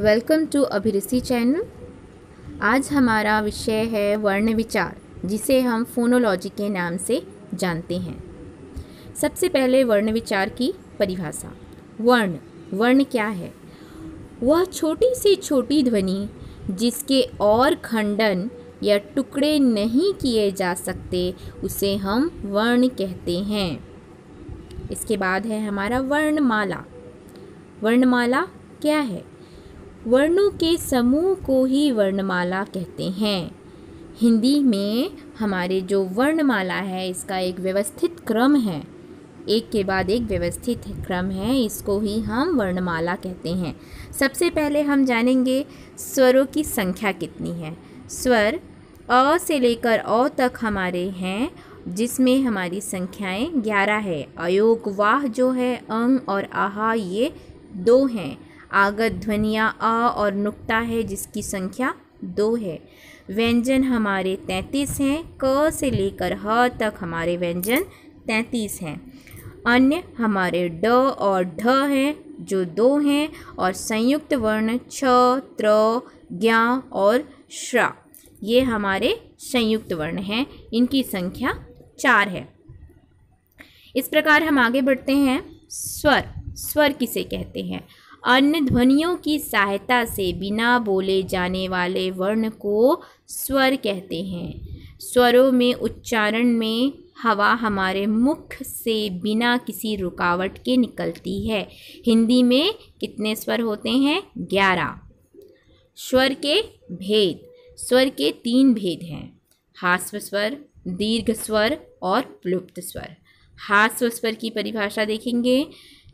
welcome to अभिरुचि channel आज हमारा विषय है वर्ण विचार जिसे हम फोनोलॉजी के नाम से जानते हैं सबसे पहले वर्ण विचार की परिभाषा वर्ण वर्ण क्या है वह छोटी से छोटी ध्वनि जिसके और खंडन या टुकड़े नहीं किए जा सकते उसे हम वर्ण कहते हैं इसके बाद है हमारा वर्णमाला वर्णमाला क्या है वर्णों के समूह को ही वर्णमाला कहते हैं हिंदी में हमारे जो वर्णमाला है इसका एक व्यवस्थित क्रम है एक के बाद एक व्यवस्थित क्रम है इसको ही हम वर्णमाला कहते हैं सबसे पहले हम जानेंगे स्वरों की संख्या कितनी है स्वर अ से लेकर अ तक हमारे हैं जिसमें हमारी संख्याएं ग्यारह है अयोग वाह जो है अंग और आहा ये दो हैं आगत ध्वनिया आ और नुक्ता है जिसकी संख्या दो है व्यंजन हमारे तैंतीस हैं क से लेकर ह तक हमारे व्यंजन तैंतीस हैं अन्य हमारे ड और ढ हैं जो दो हैं और संयुक्त वर्ण छ त्र ज्ञा और श्रा ये हमारे संयुक्त वर्ण हैं इनकी संख्या चार है इस प्रकार हम आगे बढ़ते हैं स्वर स्वर किसे कहते हैं अन्य ध्वनियों की सहायता से बिना बोले जाने वाले वर्ण को स्वर कहते हैं स्वरों में उच्चारण में हवा हमारे मुख से बिना किसी रुकावट के निकलती है हिंदी में कितने स्वर होते हैं ग्यारह स्वर के भेद स्वर के तीन भेद हैं हास्व स्वर दीर्घ स्वर और प्लुप्त स्वर हास्व स्वर की परिभाषा देखेंगे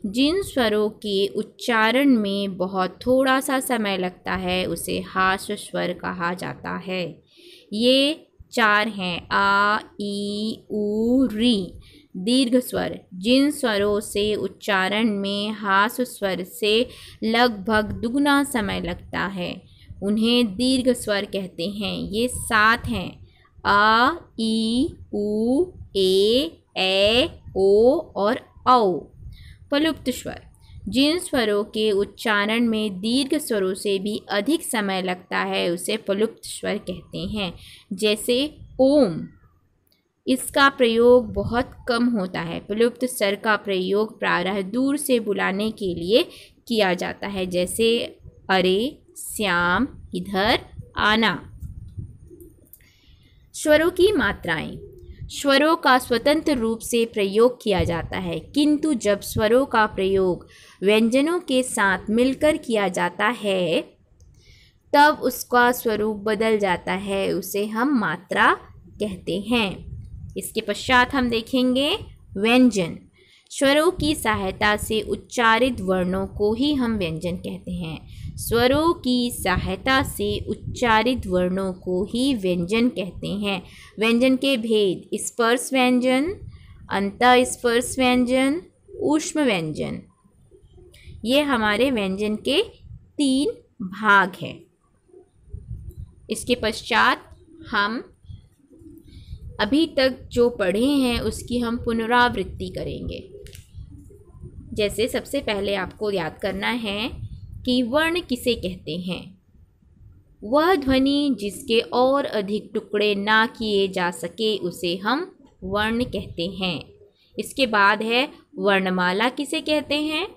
जिन स्वरों के उच्चारण में बहुत थोड़ा सा समय लगता है उसे हास्य स्वर कहा जाता है ये चार हैं आ ई ऊ री दीर्घ स्वर जिन स्वरों से उच्चारण में हास स्वर से लगभग दुगना समय लगता है उन्हें दीर्घ स्वर कहते हैं ये सात हैं आ ई ऊ ए ए ओ और औ प्रलुप्त स्वर जिन स्वरों के उच्चारण में दीर्घ स्वरों से भी अधिक समय लगता है उसे प्रलुप्त स्वर कहते हैं जैसे ओम इसका प्रयोग बहुत कम होता है प्रलुप्त स्वर का प्रयोग प्रारह दूर से बुलाने के लिए किया जाता है जैसे अरे श्याम इधर आना स्वरों की मात्राएं स्वरों का स्वतंत्र रूप से प्रयोग किया जाता है किंतु जब स्वरों का प्रयोग व्यंजनों के साथ मिलकर किया जाता है तब उसका स्वरूप बदल जाता है उसे हम मात्रा कहते हैं इसके पश्चात हम देखेंगे व्यंजन स्वरों की सहायता से उच्चारित वर्णों को ही हम व्यंजन कहते हैं स्वरों की सहायता से उच्चारित वर्णों को ही व्यंजन कहते हैं व्यंजन के भेद स्पर्श व्यंजन अंतस्पर्श व्यंजन ऊष्म व्यंजन ये हमारे व्यंजन के तीन भाग हैं इसके पश्चात हम अभी तक जो पढ़े हैं उसकी हम पुनरावृत्ति करेंगे जैसे सबसे पहले आपको याद करना है कि वर्ण किसे कहते हैं वह ध्वनि जिसके और अधिक टुकड़े ना किए जा सके उसे हम वर्ण कहते हैं इसके बाद है वर्णमाला किसे कहते हैं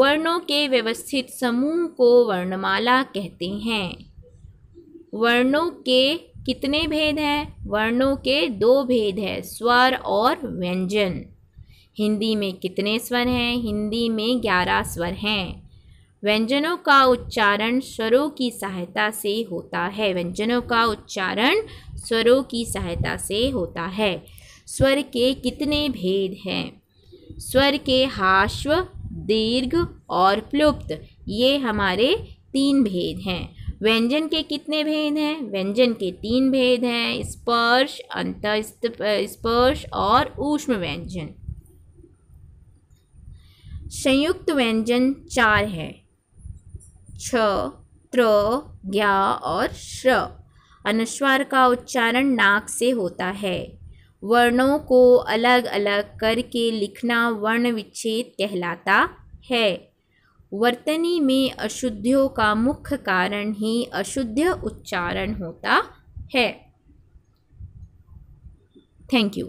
वर्णों के व्यवस्थित समूह को वर्णमाला कहते हैं वर्णों के कितने भेद हैं वर्णों के दो भेद हैं स्वर और व्यंजन हिंदी में कितने स्वर हैं हिंदी में ग्यारह स्वर हैं व्यंजनों का उच्चारण स्वरों की सहायता से होता है व्यंजनों का उच्चारण स्वरों की सहायता से होता है स्वर के कितने भेद हैं स्वर के हाश्व दीर्घ और प्लुप्त ये हमारे तीन भेद हैं व्यंजन के कितने भेद हैं व्यंजन के तीन भेद हैं स्पर्श अंत स्पर्श और ऊष्म व्यंजन संयुक्त व्यंजन चार है छ त्र ज्ञा और श्र अनुस्वार का उच्चारण नाक से होता है वर्णों को अलग अलग करके लिखना वर्ण विच्छेद कहलाता है वर्तनी में अशुद्धियों का मुख्य कारण ही अशुद्ध उच्चारण होता है थैंक यू